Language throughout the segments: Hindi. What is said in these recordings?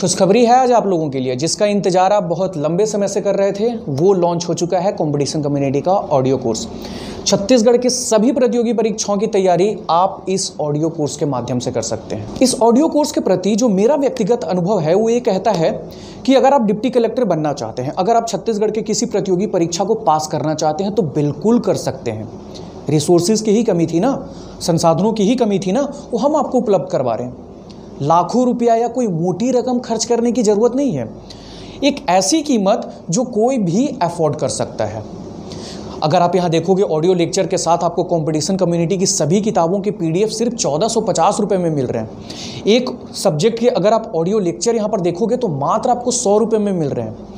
खुशखबरी है आज आप लोगों के लिए जिसका इंतजार आप बहुत लंबे समय से कर रहे थे वो लॉन्च हो चुका है कंपटीशन कम्युनिटी का ऑडियो कोर्स छत्तीसगढ़ की सभी प्रतियोगी परीक्षाओं की तैयारी आप इस ऑडियो कोर्स के माध्यम से कर सकते हैं इस ऑडियो कोर्स के प्रति जो मेरा व्यक्तिगत अनुभव है वो ये कहता है कि अगर आप डिप्टी कलेक्टर बनना चाहते हैं अगर आप छत्तीसगढ़ के किसी प्रतियोगी परीक्षा को पास करना चाहते हैं तो बिल्कुल कर सकते हैं रिसोर्सेज की ही कमी थी ना संसाधनों की ही कमी थी ना वो हम आपको उपलब्ध करवा रहे हैं लाखों रुपया या कोई मोटी रकम खर्च करने की ज़रूरत नहीं है एक ऐसी कीमत जो कोई भी अफोर्ड कर सकता है अगर आप यहाँ देखोगे ऑडियो लेक्चर के साथ आपको कंपटीशन कम्युनिटी की सभी किताबों के पीडीएफ सिर्फ चौदह सौ पचास रुपये में मिल रहे हैं एक सब्जेक्ट के अगर आप ऑडियो लेक्चर यहाँ पर देखोगे तो मात्र आपको सौ रुपये में मिल रहे हैं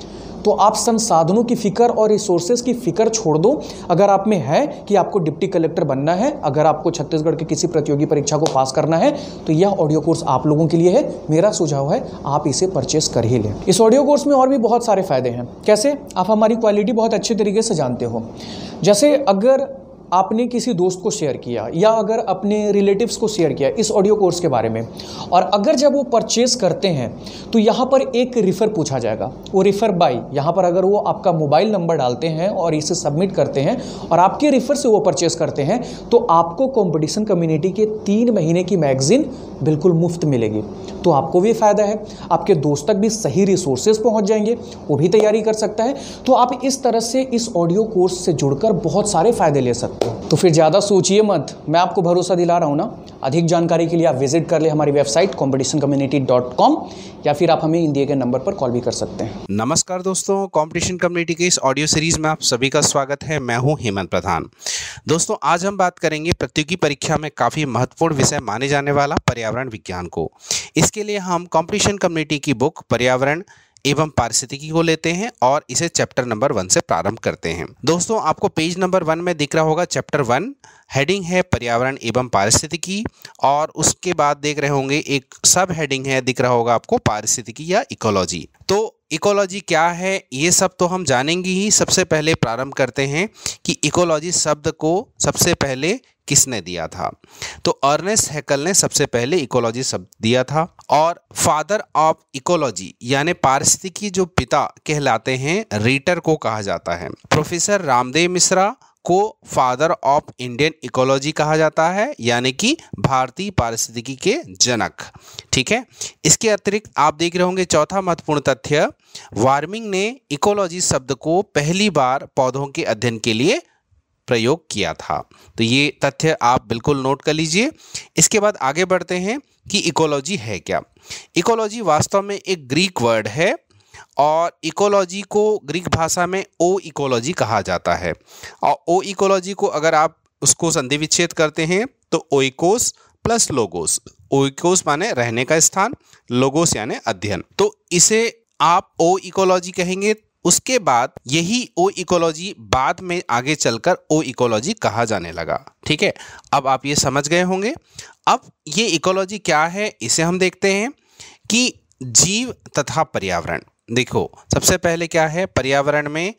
तो आप संसाधनों की फ़िक्र और रिसोर्सेज की फ़िक्र छोड़ दो अगर आप में है कि आपको डिप्टी कलेक्टर बनना है अगर आपको छत्तीसगढ़ के किसी प्रतियोगी परीक्षा को पास करना है तो यह ऑडियो कोर्स आप लोगों के लिए है मेरा सुझाव है आप इसे परचेस कर ही लें इस ऑडियो कोर्स में और भी बहुत सारे फ़ायदे हैं कैसे आप हमारी क्वालिटी बहुत अच्छे तरीके से जानते हो जैसे अगर आपने किसी दोस्त को शेयर किया या अगर अपने रिलेटिव्स को शेयर किया इस ऑडियो कोर्स के बारे में और अगर जब वो परचेस करते हैं तो यहाँ पर एक रिफ़र पूछा जाएगा वो रिफ़र बाई यहाँ पर अगर वो आपका मोबाइल नंबर डालते हैं और इसे सबमिट करते हैं और आपके रिफ़र से वो परचेस करते हैं तो आपको कॉम्पिटिशन कम्युनिटी के तीन महीने की मैगज़ीन बिल्कुल मुफ्त मिलेगी तो आपको भी फ़ायदा है आपके दोस्त तक भी सही रिसोर्सेज पहुँच जाएंगे वो भी तैयारी कर सकता है तो आप इस तरह से इस ऑडियो कोर्स से जुड़कर बहुत सारे फ़ायदे ले सकते हो तो फिर ज़्यादा सोचिए मत मैं आपको भरोसा दिला रहा हूँ ना अधिक जानकारी के लिए आप विजिट कर ले हमारी website website competition community dot com या फिर आप हमें इन दिए गए नंबर पर कॉल भी कर सकते हैं नमस्कार दोस्तों कॉम्पिटिशन कम्युनिटी के इस ऑडियो सीरीज़ में आप सभी का स्वागत है मैं हूँ हेमंत प्रधान दोस्तों आज हम बात करेंगे प्रतियोगी परीक्षा में काफ़ी महत्वपूर्ण विषय माने जाने वाला पर्यावरण विज्ञान को इसके लिए हम कॉम्पिटिशन कम्युनिटी की बुक पर्यावरण एवं पारिस्थितिकी को लेते हैं और इसे चैप्टर नंबर वन से प्रारंभ करते हैं दोस्तों आपको पेज नंबर वन में दिख रहा होगा चैप्टर वन हेडिंग है पर्यावरण एवं पारिस्थितिकी और उसके बाद देख रहे होंगे एक सब हेडिंग है दिख रहा होगा आपको पारिस्थितिकी या इकोलॉजी तो इकोलॉजी क्या है ये सब तो हम जानेंगे ही सबसे पहले प्रारंभ करते हैं कि इकोलॉजी शब्द को सबसे पहले किसने दिया था तो अर्नेस हैकल ने सबसे पहले इकोलॉजी शब्द दिया था और फादर ऑफ इकोलॉजी यानी पारिस्थितिकी जो पिता कहलाते हैं रीटर को कहा जाता है प्रोफेसर रामदेव मिश्रा को फादर ऑफ इंडियन इकोलॉजी कहा जाता है यानी कि भारतीय पारिस्थितिकी के जनक ठीक है इसके अतिरिक्त आप देख रहे होंगे चौथा महत्वपूर्ण तथ्य वार्मिंग ने इकोलॉजी शब्द को पहली बार पौधों के अध्ययन के लिए प्रयोग किया था तो ये तथ्य आप बिल्कुल नोट कर लीजिए इसके बाद आगे बढ़ते हैं कि इकोलॉजी है क्या इकोलॉजी वास्तव में एक ग्रीक वर्ड है और इकोलॉजी को ग्रीक भाषा में ओ इकोलॉजी कहा जाता है और ओ इकोलॉजी को अगर आप उसको संधि विच्छेद करते हैं तो ओइकोस प्लस लोगोस ओइकोस माने रहने का स्थान लोगोस यानी अध्ययन तो इसे आप ओ इकोलॉजी कहेंगे उसके बाद यही ओ इकोलॉजी बाद में आगे चलकर ओ इकोलॉजी कहा जाने लगा ठीक है अब आप ये समझ गए होंगे अब ये इकोलॉजी क्या है इसे हम देखते हैं कि जीव तथा पर्यावरण देखो सबसे पहले क्या है पर्यावरण में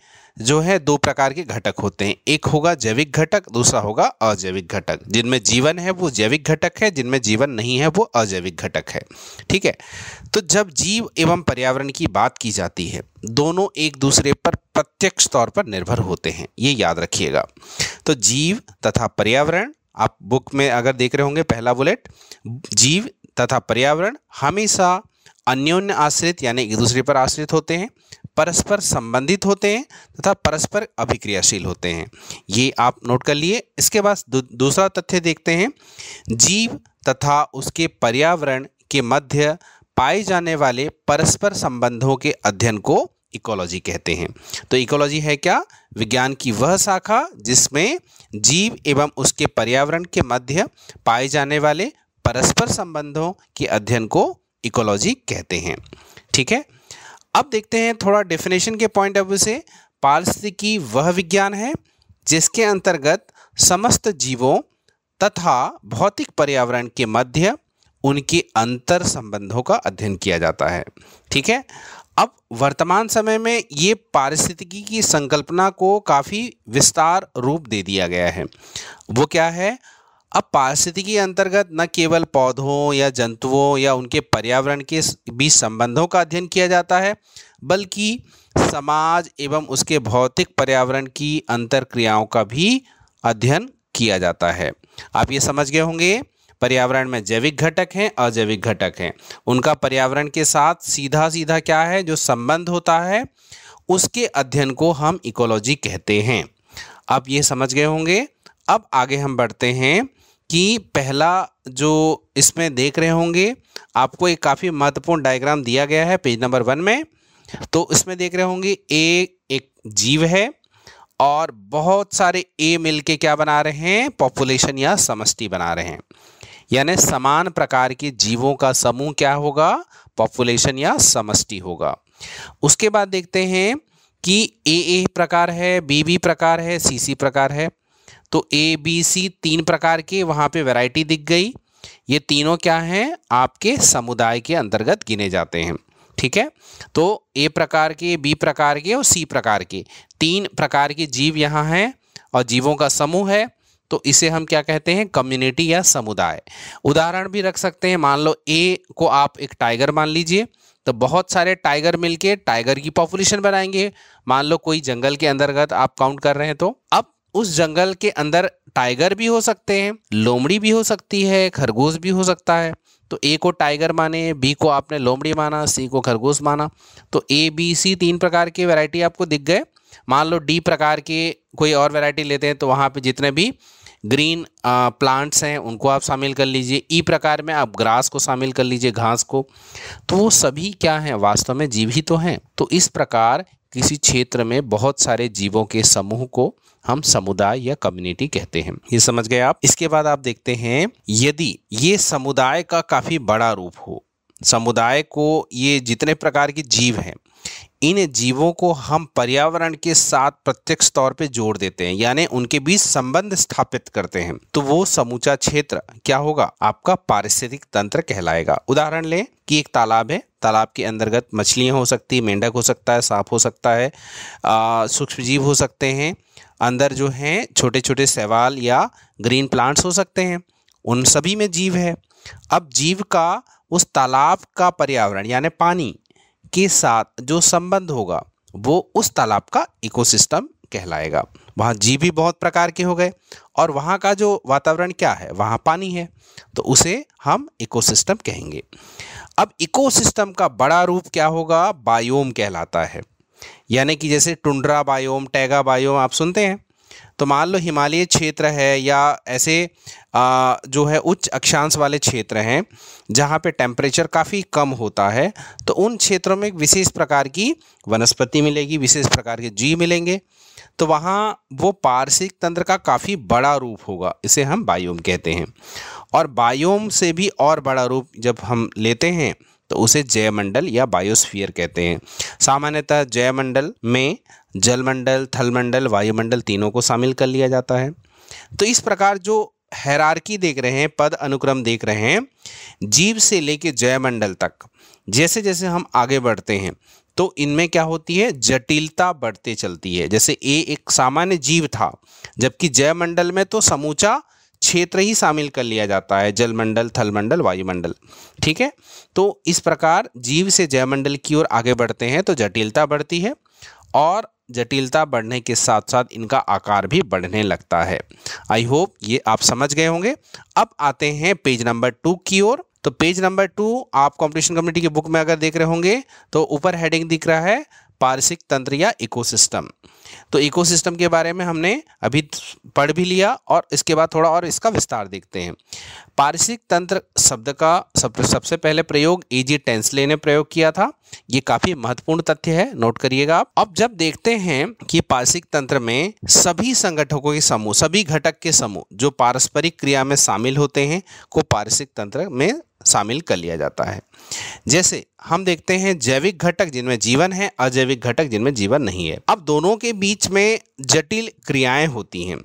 जो है दो प्रकार के घटक होते हैं एक होगा जैविक घटक दूसरा होगा अजैविक घटक जिनमें जीवन है वो जैविक घटक है जिनमें जीवन नहीं है वो अजैविक घटक है ठीक है तो जब जीव एवं पर्यावरण की बात की जाती है दोनों एक दूसरे पर प्रत्यक्ष तौर पर निर्भर होते हैं ये याद रखिएगा तो जीव तथा पर्यावरण आप बुक में अगर देख रहे होंगे पहला बुलेट जीव तथा पर्यावरण हमेशा अन्योन्य आश्रित यानी एक दूसरे पर आश्रित होते हैं परस्पर संबंधित होते हैं तथा परस्पर अभिक्रियाशील होते हैं ये आप नोट कर लिए इसके बाद दू, दूसरा तथ्य देखते हैं जीव तथा उसके पर्यावरण के मध्य पाए जाने वाले परस्पर संबंधों के अध्ययन को इकोलॉजी कहते हैं तो इकोलॉजी है क्या विज्ञान की वह शाखा जिसमें जीव एवं उसके पर्यावरण के मध्य पाए जाने वाले परस्पर संबंधों के अध्ययन को इकोलॉजी कहते हैं ठीक है अब देखते हैं थोड़ा डेफिनेशन के पॉइंट ऑफ व्यू से पारिस्थितिकी वह विज्ञान है जिसके अंतर्गत समस्त जीवों तथा भौतिक पर्यावरण के मध्य उनके अंतर संबंधों का अध्ययन किया जाता है ठीक है अब वर्तमान समय में ये पारिस्थितिकी की संकल्पना को काफ़ी विस्तार रूप दे दिया गया है वो क्या है अब पारिस्थितिकी अंतर्गत न केवल पौधों या जंतुओं या उनके पर्यावरण के बीच संबंधों का अध्ययन किया जाता है बल्कि समाज एवं उसके भौतिक पर्यावरण की अंतर क्रियाओं का भी अध्ययन किया जाता है आप ये समझ गए होंगे पर्यावरण में जैविक घटक हैं अजैविक घटक हैं उनका पर्यावरण के साथ सीधा सीधा क्या है जो संबंध होता है उसके अध्ययन को हम इकोलॉजी कहते हैं आप ये समझ गए होंगे अब आगे हम बढ़ते हैं कि पहला जो इसमें देख रहे होंगे आपको एक काफ़ी महत्वपूर्ण डायग्राम दिया गया है पेज नंबर वन में तो इसमें देख रहे होंगे ए एक जीव है और बहुत सारे ए मिल के क्या बना रहे हैं पॉपुलेशन या समष्टि बना रहे हैं यानी समान प्रकार के जीवों का समूह क्या होगा पॉपुलेशन या समष्टि होगा उसके बाद देखते हैं कि ए ए प्रकार है बी बी प्रकार है सी सी प्रकार है तो ए बी सी तीन प्रकार के वहाँ पे वैरायटी दिख गई ये तीनों क्या हैं आपके समुदाय के अंतर्गत गिने जाते हैं ठीक है तो ए प्रकार के बी प्रकार के और सी प्रकार के तीन प्रकार के जीव यहाँ हैं और जीवों का समूह है तो इसे हम क्या कहते हैं कम्युनिटी या समुदाय उदाहरण भी रख सकते हैं मान लो ए को आप एक टाइगर मान लीजिए तो बहुत सारे टाइगर मिलके टाइगर की पॉपुलेशन बनाएंगे मान लो कोई जंगल के अंतर्गत आप काउंट कर रहे हैं तो अब उस जंगल के अंदर टाइगर भी हो सकते हैं लोमड़ी भी हो सकती है खरगोश भी हो सकता है तो ए को टाइगर माने बी को आपने लोमड़ी माना सी को खरगोश माना तो ए बी सी तीन प्रकार की वैरायटी आपको दिख गए मान लो डी प्रकार के कोई और वैरायटी लेते हैं तो वहाँ पे जितने भी ग्रीन आ, प्लांट्स हैं उनको आप शामिल कर लीजिए ई e प्रकार में आप ग्रास को शामिल कर लीजिए घास को तो वो सभी क्या हैं वास्तव में जीव ही तो हैं तो इस प्रकार किसी क्षेत्र में बहुत सारे जीवों के समूह को हम समुदाय या कम्युनिटी कहते हैं ये समझ गए आप इसके बाद आप देखते हैं यदि ये समुदाय का काफ़ी बड़ा रूप हो समुदाय को ये जितने प्रकार के जीव हैं इन जीवों को हम पर्यावरण के साथ प्रत्यक्ष तौर पर जोड़ देते हैं यानी उनके बीच संबंध स्थापित करते हैं तो वो समूचा क्षेत्र क्या होगा आपका पारिस्थितिक तंत्र कहलाएगा उदाहरण लें कि एक तालाब है तालाब के अंतर्गत मछलियाँ हो सकती है मेंढक हो सकता है सांप हो सकता है सूक्ष्म जीव हो सकते हैं अंदर जो हैं छोटे छोटे सवाल या ग्रीन प्लांट्स हो सकते हैं उन सभी में जीव है अब जीव का उस तालाब का पर्यावरण यानी पानी के साथ जो संबंध होगा वो उस तालाब का इकोसिस्टम कहलाएगा वहाँ जीव भी बहुत प्रकार के हो गए और वहाँ का जो वातावरण क्या है वहाँ पानी है तो उसे हम इकोसिस्टम कहेंगे अब इकोसिस्टम का बड़ा रूप क्या होगा बायोम कहलाता है यानी कि जैसे टुंड्रा बायोम टैगा बायोम आप सुनते हैं तो मान लो हिमालय क्षेत्र है या ऐसे आ, जो है उच्च अक्षांश वाले क्षेत्र हैं जहाँ पे टेम्परेचर काफ़ी कम होता है तो उन क्षेत्रों में विशेष प्रकार की वनस्पति मिलेगी विशेष प्रकार के जीव मिलेंगे तो वहाँ वो पार्शिक तंत्र का काफ़ी बड़ा रूप होगा इसे हम बायोम कहते हैं और बायोम से भी और बड़ा रूप जब हम लेते हैं तो उसे जयमंडल या बायोस्फीयर कहते हैं सामान्यतः जयमंडल में जलमंडल थलमंडल वायुमंडल तीनों को शामिल कर लिया जाता है तो इस प्रकार जो हैरारकी देख रहे हैं पद अनुक्रम देख रहे हैं जीव से लेके जयमंडल तक जैसे जैसे हम आगे बढ़ते हैं तो इनमें क्या होती है जटिलता बढ़ते चलती है जैसे ए एक सामान्य जीव था जबकि जयमंडल में तो समूचा क्षेत्र ही शामिल कर लिया जाता है जलमंडल थलमंडल वायुमंडल ठीक है तो इस प्रकार जीव से जयमंडल की ओर आगे बढ़ते हैं तो जटिलता बढ़ती है और जटिलता बढ़ने के साथ साथ इनका आकार भी बढ़ने लगता है आई होप ये आप समझ गए होंगे अब आते हैं पेज नंबर टू की ओर तो पेज नंबर टू आप कंपटीशन कमिटी की बुक में अगर देख रहे होंगे तो ऊपर हेडिंग दिख रहा है पारसिक तंत्र या इकोसिस्टम तो इकोसिस्टम के बारे में हमने अभी पढ़ भी लिया और इसके बाद थोड़ा और इसका विस्तार देखते हैं पारसिक तंत्र शब्द का सब सबसे पहले प्रयोग ए जी टेंसले ने प्रयोग किया था ये काफ़ी महत्वपूर्ण तथ्य है नोट करिएगा आप अब जब देखते हैं कि पारसिक तंत्र में सभी संगठकों के समूह सभी घटक के समूह जो पारस्परिक क्रिया में शामिल होते हैं को पारसिक तंत्र में शामिल कर लिया जाता है जैसे हम देखते हैं जैविक घटक जिनमें जीवन है अजैविक घटक जिनमें जीवन नहीं है अब दोनों के बीच में जटिल क्रियाएं होती हैं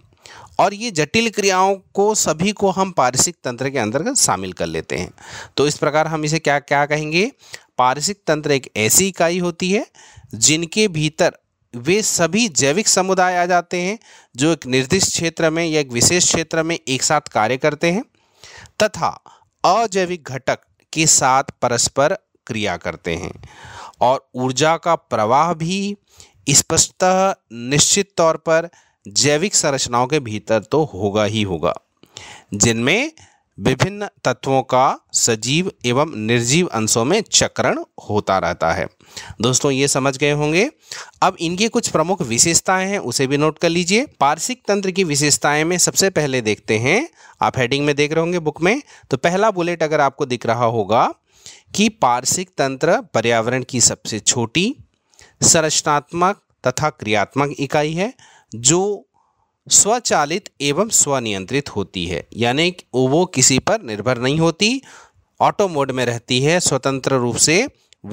और ये जटिल क्रियाओं को सभी को हम पारिसिक तंत्र के अंतर्गत शामिल कर लेते हैं तो इस प्रकार हम इसे क्या क्या कहेंगे पारिसिक तंत्र एक ऐसी इकाई होती है जिनके भीतर वे सभी जैविक समुदाय आ जाते हैं जो एक निर्दिष्ट क्षेत्र में या एक विशेष क्षेत्र में एक साथ कार्य करते हैं तथा अजैविक घटक के साथ परस्पर क्रिया करते हैं और ऊर्जा का प्रवाह भी स्पष्टतः निश्चित तौर पर जैविक संरचनाओं के भीतर तो होगा ही होगा जिनमें विभिन्न तत्वों का सजीव एवं निर्जीव अंशों में चक्रण होता रहता है दोस्तों ये समझ गए होंगे अब इनकी कुछ प्रमुख विशेषताएं हैं उसे भी नोट कर लीजिए पार्शिक तंत्र की विशेषताएं में सबसे पहले देखते हैं आप हेडिंग में देख रहे होंगे बुक में तो पहला बुलेट अगर आपको दिख रहा होगा कि पार्शिक तंत्र पर्यावरण की सबसे छोटी संरचनात्मक तथा क्रियात्मक इकाई है जो स्वचालित एवं स्वनियंत्रित होती है यानी वो किसी पर निर्भर नहीं होती ऑटो मोड में रहती है स्वतंत्र रूप से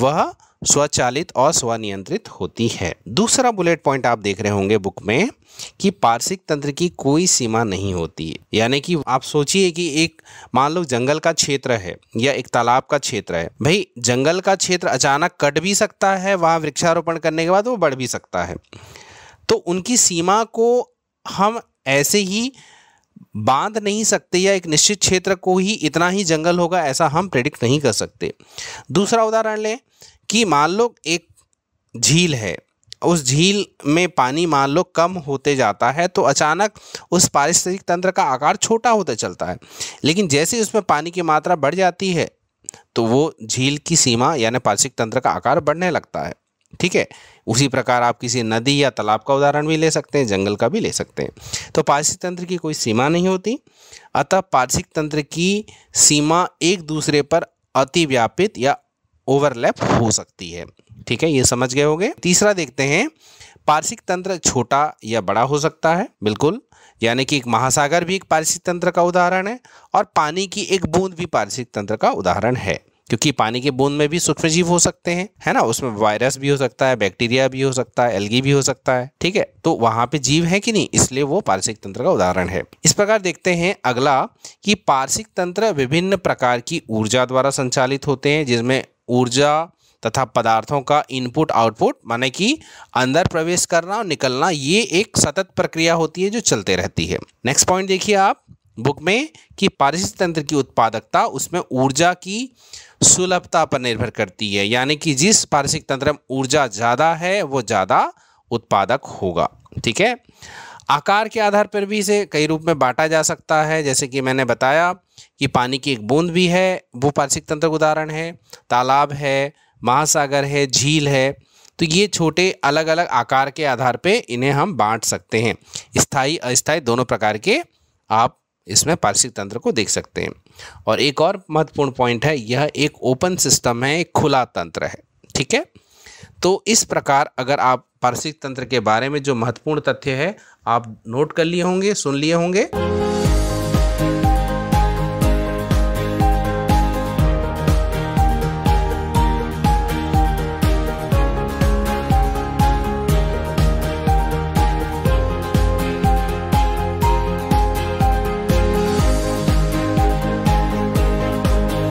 वह स्वचालित और स्वनियंत्रित होती है दूसरा बुलेट पॉइंट आप देख रहे होंगे बुक में कि पारसिक तंत्र की कोई सीमा नहीं होती है यानी कि आप सोचिए कि एक मान लो जंगल का क्षेत्र है या एक तालाब का क्षेत्र है भाई जंगल का क्षेत्र अचानक कट भी सकता है वहाँ वृक्षारोपण करने के बाद वो बढ़ भी सकता है तो उनकी सीमा को हम ऐसे ही बांध नहीं सकते या एक निश्चित क्षेत्र को ही इतना ही जंगल होगा ऐसा हम प्रेडिक्ट नहीं कर सकते दूसरा उदाहरण लें कि मान लो एक झील है उस झील में पानी मान लो कम होते जाता है तो अचानक उस पारिस्थितिक तंत्र का आकार छोटा होता चलता है लेकिन जैसे ही उसमें पानी की मात्रा बढ़ जाती है तो वो झील की सीमा यानी पारिस्थितिक तंत्र का आकार बढ़ने लगता है ठीक है उसी प्रकार आप किसी नदी या तालाब का उदाहरण भी ले सकते हैं जंगल का भी ले सकते हैं तो पारसिक तंत्र की कोई सीमा नहीं होती अतः पारसिक तंत्र की सीमा एक दूसरे पर अतिव्यापित या ओवरलैप हो सकती है ठीक है ये समझ गए होंगे तीसरा देखते हैं पारसिक तंत्र छोटा या बड़ा हो सकता है बिल्कुल यानी कि एक महासागर भी एक पारसिक तंत्र का उदाहरण है और पानी की एक बूंद भी पारसिक तंत्र का उदाहरण है क्योंकि पानी के बूंद में भी सूक्ष्म जीव हो सकते हैं है ना उसमें वायरस भी हो सकता है बैक्टीरिया भी हो सकता है एलगी भी हो सकता है ठीक है तो वहां पे जीव है कि नहीं इसलिए वो पारसिक तंत्र का उदाहरण है इस प्रकार देखते हैं अगला कि पारसिक तंत्र विभिन्न प्रकार की ऊर्जा द्वारा संचालित होते हैं जिसमें ऊर्जा तथा पदार्थों का इनपुट आउटपुट माने कि अंदर प्रवेश करना और निकलना ये एक सतत प्रक्रिया होती है जो चलते रहती है नेक्स्ट पॉइंट देखिए आप बुक में कि पारिस्थितिक तंत्र की उत्पादकता उसमें ऊर्जा की सुलभता पर निर्भर करती है यानी कि जिस पारसिक तंत्र में ऊर्जा ज़्यादा है वो ज़्यादा उत्पादक होगा ठीक है आकार के आधार पर भी इसे कई रूप में बांटा जा सकता है जैसे कि मैंने बताया कि पानी की एक बूंद भी है वो पारसिक तंत्र का उदाहरण है तालाब है महासागर है झील है तो ये छोटे अलग अलग आकार के आधार पे इन्हें हम बांट सकते हैं स्थाई अस्थाई दोनों प्रकार के आप इसमें पारसिक तंत्र को देख सकते हैं और एक और महत्वपूर्ण पॉइंट है यह एक ओपन सिस्टम है एक खुला तंत्र है ठीक है तो इस प्रकार अगर आप पारसिक तंत्र के बारे में जो महत्वपूर्ण तथ्य है आप नोट कर लिए होंगे सुन लिए होंगे